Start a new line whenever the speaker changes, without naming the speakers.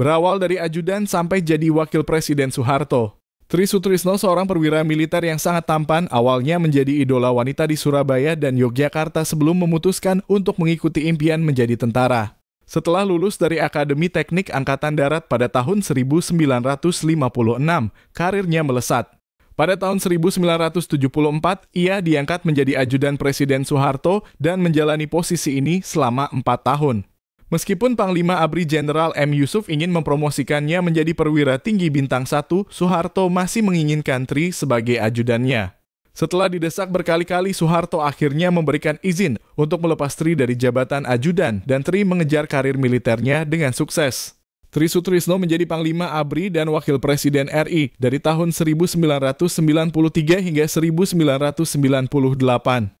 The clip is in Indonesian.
Berawal dari ajudan sampai jadi wakil presiden Soeharto. Tri Sutrisno seorang perwira militer yang sangat tampan awalnya menjadi idola wanita di Surabaya dan Yogyakarta sebelum memutuskan untuk mengikuti impian menjadi tentara. Setelah lulus dari Akademi Teknik Angkatan Darat pada tahun 1956, karirnya melesat. Pada tahun 1974, ia diangkat menjadi ajudan Presiden Soeharto dan menjalani posisi ini selama empat tahun. Meskipun Panglima Abri Jenderal M. Yusuf ingin mempromosikannya menjadi perwira tinggi bintang 1, Soeharto masih menginginkan Tri sebagai ajudannya. Setelah didesak berkali-kali, Soeharto akhirnya memberikan izin untuk melepas Tri dari jabatan ajudan dan Tri mengejar karir militernya dengan sukses. Tri Sutrisno menjadi Panglima ABRI dan Wakil Presiden RI dari tahun 1993 hingga 1998.